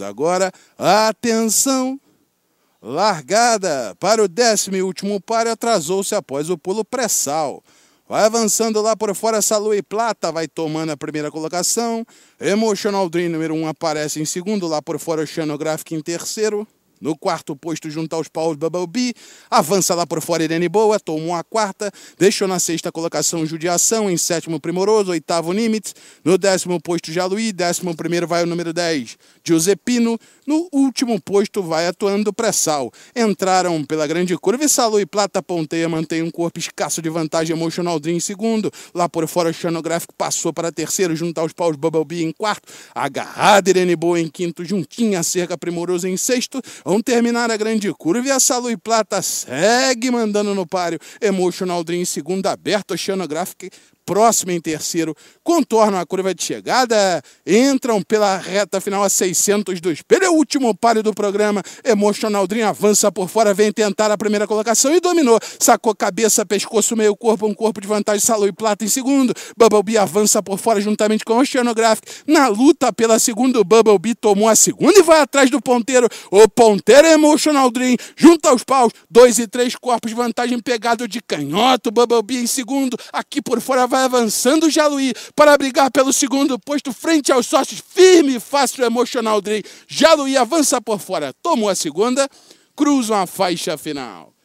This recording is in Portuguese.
Agora, atenção! Largada para o décimo e último par atrasou-se após o pulo pré-sal. Vai avançando lá por fora, Salu e Plata vai tomando a primeira colocação. Emotional Dream número 1 um, aparece em segundo, lá por fora o Xanográfico em terceiro. No quarto posto, junto aos paus, Bubble Bee, avança lá por fora Irene Boa, tomou a quarta, deixou na sexta colocação Judiação, em sétimo Primoroso, oitavo Nimitz, no décimo posto Jaluí, décimo primeiro vai o número 10, Giuseppino, no último posto vai atuando Pressal. Entraram pela grande curva e Salu e Plata Ponteia mantém um corpo escasso de vantagem emocional em segundo, lá por fora o Xanográfico passou para terceiro, junto aos paus Bubble Bee em quarto, agarrada Irene Boa em quinto, juntinha Cerca Primoroso em sexto, Vamos terminar a grande curva e a Salu e Plata segue mandando no páreo. Emotional Dream, segunda aberta, Oceanographic próximo em terceiro, contornam a curva de chegada, entram pela reta final a 600 do espelho. É o último páreo do programa. Emotional Dream avança por fora, vem tentar a primeira colocação e dominou. Sacou cabeça, pescoço, meio corpo, um corpo de vantagem, Salou e Plata em segundo. Bubble Bee avança por fora juntamente com o Oceanographic. Na luta pela segunda, o Bubble Bee tomou a segunda e vai atrás do ponteiro. O ponteiro Emotional Dream junta os paus, dois e três corpos de vantagem pegado de canhoto. Bubble Bee em segundo, aqui por fora vai vai avançando o Jaluí para brigar pelo segundo posto frente aos sócios. Firme e fácil emocional Drey. Jaluí avança por fora, tomou a segunda, cruza uma faixa final.